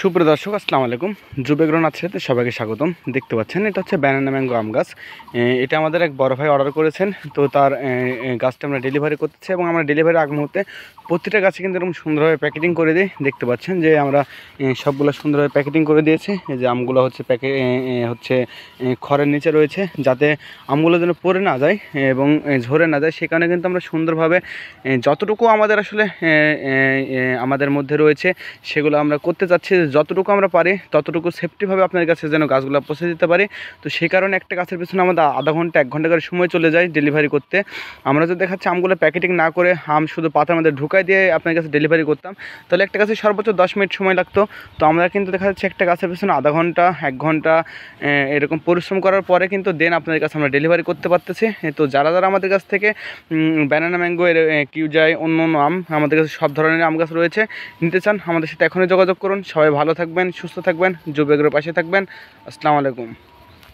সুপ্রিয় দর্শক আসসালামু আলাইকুম জুবেগ্রন আছেতে সবাইকে স্বাগতম দেখতে পাচ্ছেন এটা হচ্ছে ব্যানানা ম্যাঙ্গো আম গাছ এটা আমাদের এক বড় ভাই অর্ডার করেছেন তো তার গাছটা আমরা ডেলিভারি করতেছি এবং আমরা ডেলিভারি আগ মুহূর্তে প্রতিটা গাছে কিন্তু এরকম সুন্দরভাবে প্যাকেটিং করে দিই দেখতে পাচ্ছেন যে আমরা সবগুলো সুন্দরভাবে প্যাকেটিং করে দিয়েছি যে আমগুলো হচ্ছে প্যাকে হচ্ছে খড়ের নিচে রয়েছে যাতে আমগুলো যেন পরে না যায় এবং ঝরে না যায় সে কারণে কিন্তু আমরা সুন্দরভাবে যতটুকু আমাদের আসলে আমাদের মধ্যে রয়েছে সেগুলো আমরা করতে চাচ্ছি যতটুকু আমরা পারি ততটুকু সেফটিভাবে আপনার কাছে যেন গাছগুলো পৌঁছে দিতে পারি তো সেই কারণে একটা গাছের পিছনে আমাদের আধা ঘন্টা এক ঘন্টা করে সময় চলে যায় ডেলিভারি করতে আমরা যদি দেখাচ্ছি আমগুলো প্যাকেটিং না করে আম শুধু পাতার মধ্যে ঢুকাই দিয়ে আপনার কাছে ডেলিভারি করতাম তাহলে একটা গাছে সর্বোচ্চ দশ মিনিট সময় লাগতো তো আমরা কিন্তু দেখা যাচ্ছে একটা গাছের পিছনে আধা ঘন্টা এক ঘন্টা এরকম পরিশ্রম করার পরে কিন্তু দেন আপনাদের কাছে আমরা ডেলিভারি করতে পারতেছি তো যারা যারা আমাদের কাছ থেকে ব্যানানা ম্যাঙ্গো এর কিউজাই অন্য অন্য আম আমাদের কাছে সব ধরনের আম গাছ রয়েছে নিতে চান আমাদের সাথে এখনই যোগাযোগ করুন সবাই ভালো থাকবেন সুস্থ থাকবেন যুবকের পাশে থাকবেন আসসালামু আলাইকুম